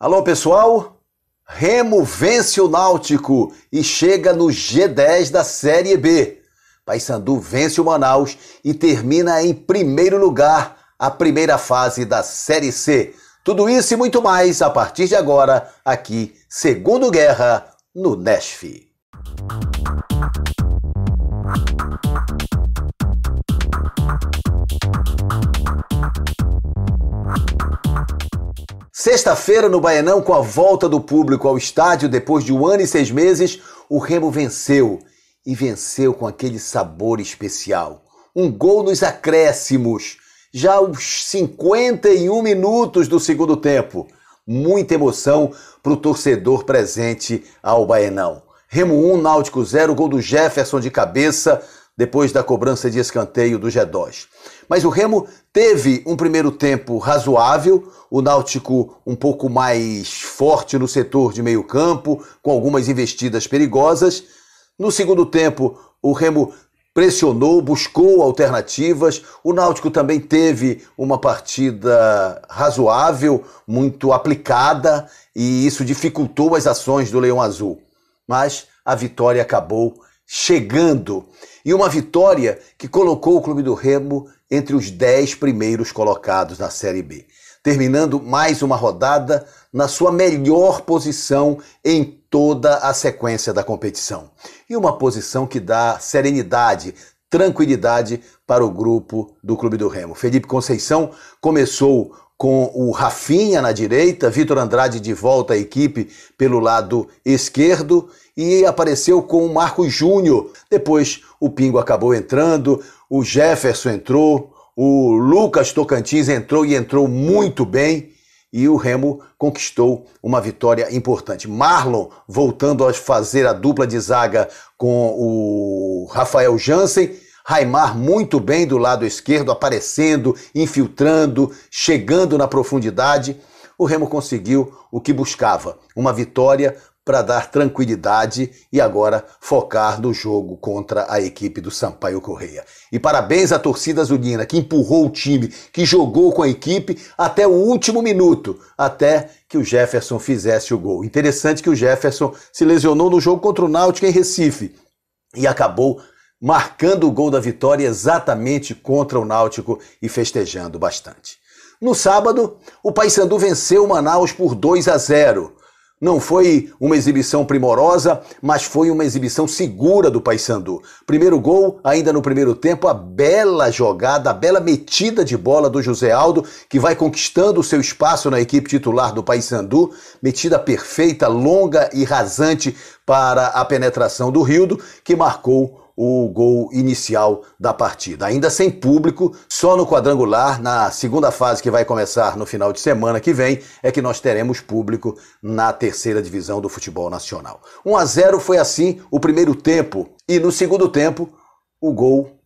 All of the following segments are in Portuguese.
Alô, pessoal? Remo vence o Náutico e chega no G10 da Série B. Paysandu vence o Manaus e termina em primeiro lugar a primeira fase da Série C. Tudo isso e muito mais a partir de agora, aqui, Segundo Guerra, no Nesf. Sexta-feira no Baianão, com a volta do público ao estádio depois de um ano e seis meses, o Remo venceu e venceu com aquele sabor especial. Um gol nos acréscimos, já aos 51 minutos do segundo tempo. Muita emoção para o torcedor presente ao Baianão. Remo 1, Náutico 0, gol do Jefferson de cabeça depois da cobrança de escanteio do G2. Mas o Remo teve um primeiro tempo razoável, o Náutico um pouco mais forte no setor de meio-campo, com algumas investidas perigosas. No segundo tempo, o Remo pressionou, buscou alternativas. O Náutico também teve uma partida razoável, muito aplicada, e isso dificultou as ações do Leão Azul. Mas a vitória acabou chegando e uma vitória que colocou o Clube do Remo entre os dez primeiros colocados na Série B, terminando mais uma rodada na sua melhor posição em toda a sequência da competição. E uma posição que dá serenidade, tranquilidade para o grupo do Clube do Remo. Felipe Conceição começou com o Rafinha na direita, Vitor Andrade de volta à equipe pelo lado esquerdo e apareceu com o Marcos Júnior. Depois o Pingo acabou entrando, o Jefferson entrou, o Lucas Tocantins entrou e entrou muito bem. E o Remo conquistou uma vitória importante. Marlon voltando a fazer a dupla de zaga com o Rafael Jansen Raimar muito bem do lado esquerdo, aparecendo, infiltrando, chegando na profundidade. O Remo conseguiu o que buscava: uma vitória para dar tranquilidade e agora focar no jogo contra a equipe do Sampaio Correia. E parabéns à torcida azulina que empurrou o time, que jogou com a equipe até o último minuto, até que o Jefferson fizesse o gol. Interessante que o Jefferson se lesionou no jogo contra o Náutico em Recife e acabou marcando o gol da vitória exatamente contra o Náutico e festejando bastante. No sábado, o Paysandu venceu o Manaus por 2 a 0. Não foi uma exibição primorosa, mas foi uma exibição segura do Paysandu. Primeiro gol, ainda no primeiro tempo, a bela jogada, a bela metida de bola do José Aldo, que vai conquistando o seu espaço na equipe titular do Paysandu. Metida perfeita, longa e rasante para a penetração do Rildo, que marcou o gol inicial da partida. Ainda sem público, só no quadrangular, na segunda fase que vai começar no final de semana que vem, é que nós teremos público na terceira divisão do futebol nacional. 1 a 0 foi assim o primeiro tempo e no segundo tempo o gol,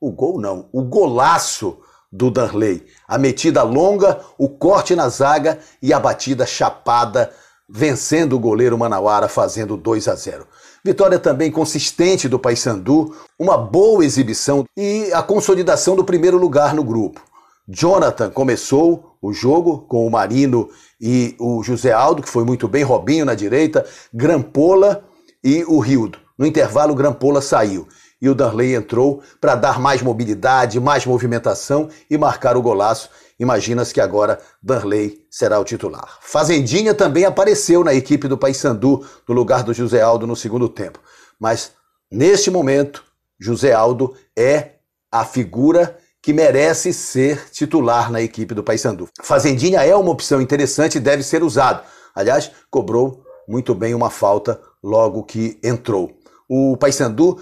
o gol não, o golaço do Danley. A metida longa, o corte na zaga e a batida chapada vencendo o goleiro Manauara fazendo 2 a 0. Vitória também consistente do Paysandu, uma boa exibição e a consolidação do primeiro lugar no grupo. Jonathan começou o jogo com o Marino e o José Aldo, que foi muito bem, Robinho na direita, Grampola e o Rildo. No intervalo, Grampola saiu e o Darley entrou para dar mais mobilidade, mais movimentação e marcar o golaço Imagina-se que agora Danley será o titular. Fazendinha também apareceu na equipe do Paysandu no lugar do José Aldo no segundo tempo. Mas neste momento, José Aldo é a figura que merece ser titular na equipe do Paysandu. Fazendinha é uma opção interessante e deve ser usado. Aliás, cobrou muito bem uma falta logo que entrou. O Paysandu,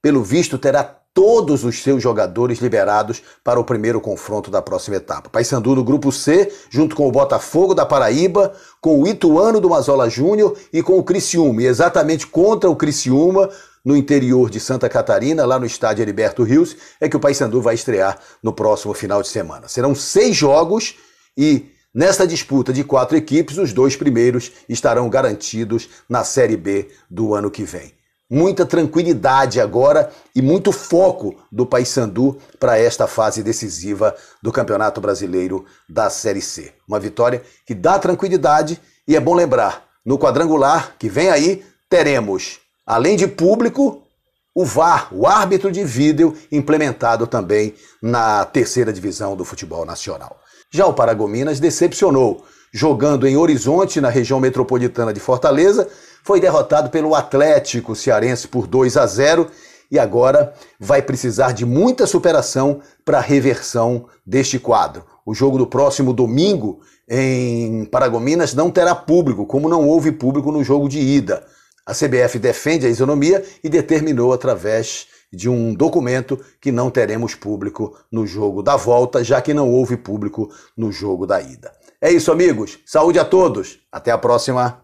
pelo visto, terá todos os seus jogadores liberados para o primeiro confronto da próxima etapa. Paysandu no grupo C, junto com o Botafogo da Paraíba, com o Ituano do Mazola Júnior e com o Criciúma. E exatamente contra o Criciúma, no interior de Santa Catarina, lá no estádio Heriberto Rios, é que o Paysandu vai estrear no próximo final de semana. Serão seis jogos e Nesta disputa de quatro equipes, os dois primeiros estarão garantidos na Série B do ano que vem muita tranquilidade agora e muito foco do Paysandu para esta fase decisiva do Campeonato Brasileiro da Série C. Uma vitória que dá tranquilidade e é bom lembrar, no quadrangular que vem aí, teremos, além de público, o VAR, o árbitro de vídeo, implementado também na terceira divisão do futebol nacional. Já o Paragominas decepcionou, jogando em Horizonte, na região metropolitana de Fortaleza, foi derrotado pelo Atlético Cearense por 2 a 0 e agora vai precisar de muita superação para a reversão deste quadro. O jogo do próximo domingo em Paragominas não terá público, como não houve público no jogo de ida. A CBF defende a isonomia e determinou através de um documento que não teremos público no jogo da volta, já que não houve público no jogo da ida. É isso, amigos. Saúde a todos. Até a próxima.